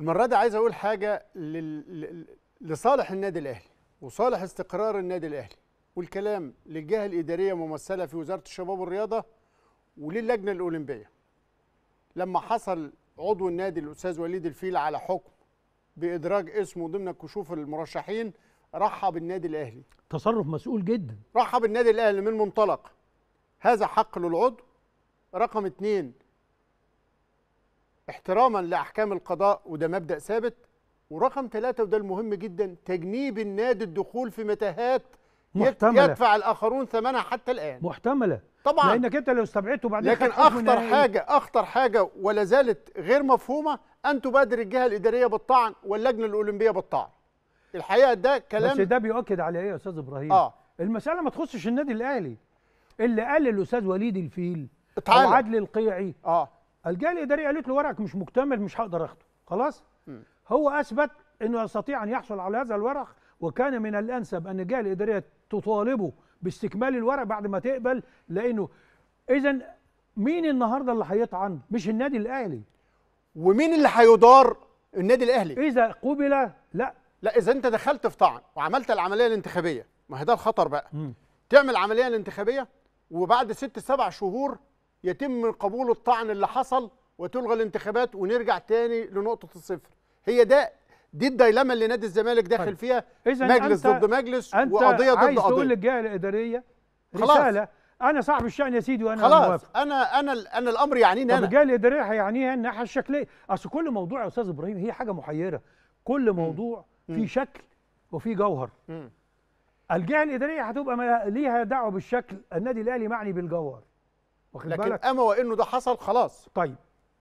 المرة دي عايز أقول حاجة لل... لصالح النادي الأهلي وصالح استقرار النادي الأهلي والكلام للجهة الإدارية ممثلة في وزارة الشباب والرياضة وللجنة الأولمبية لما حصل عضو النادي الأستاذ وليد الفيل على حكم بإدراج اسمه ضمن كشوف المرشحين رحب النادي الأهلي تصرف مسؤول جدا رحب النادي الأهلي من منطلق هذا حق للعضو رقم اتنين احتراما لاحكام القضاء وده مبدا ثابت ورقم ثلاثة وده المهم جدا تجنيب النادي الدخول في متاهات محتملة. يدفع الاخرون ثمنها حتى الان محتمله طبعا لانك انت لو استبعدته بعدين لكن اخطر حاجه اخطر حاجه ولا زالت غير مفهومه ان تبادر الجهه الاداريه بالطعن واللجنه الاولمبيه بالطعن الحقيقه ده كلام بس ده بيؤكد على ايه يا استاذ ابراهيم اه المساله ما تخصش النادي الاهلي اللي قال الاستاذ وليد الفيل اتعلم. او القيعي اه الجهه الاداريه قالت له ورقك مش مكتمل مش هقدر اخده خلاص م. هو اثبت انه يستطيع ان يحصل على هذا الورق وكان من الانسب ان الجهه الاداريه تطالبه باستكمال الورق بعد ما تقبل لانه اذا مين النهارده اللي هيطعن مش النادي الاهلي ومين اللي هيدار النادي الاهلي اذا قبل لا لا اذا انت دخلت في طعن وعملت العمليه الانتخابيه ما هي ده الخطر بقى م. تعمل عمليه الانتخابيه وبعد ست سبع شهور يتم قبول الطعن اللي حصل وتلغى الانتخابات ونرجع تاني لنقطه الصفر هي ده دي الديلما اللي نادي الزمالك داخل طيب. فيها مجلس ضد مجلس أنت وقضيه ضد قضيه عايز تقول للجهه الاداريه رساله انا صاحب الشان يا سيدي وانا خلاص موافق. انا انا انا الامر يعنيني انا الجهه الاداريه هيعنيها الناحيه الشكليه اصل كل موضوع يا استاذ ابراهيم هي حاجه محيره كل موضوع فيه شكل وفيه جوهر م. الجهه الاداريه هتبقى ليها دعوه بالشكل النادي الاهلي معني بالجوهر لكن بالك اما وانه ده حصل خلاص طيب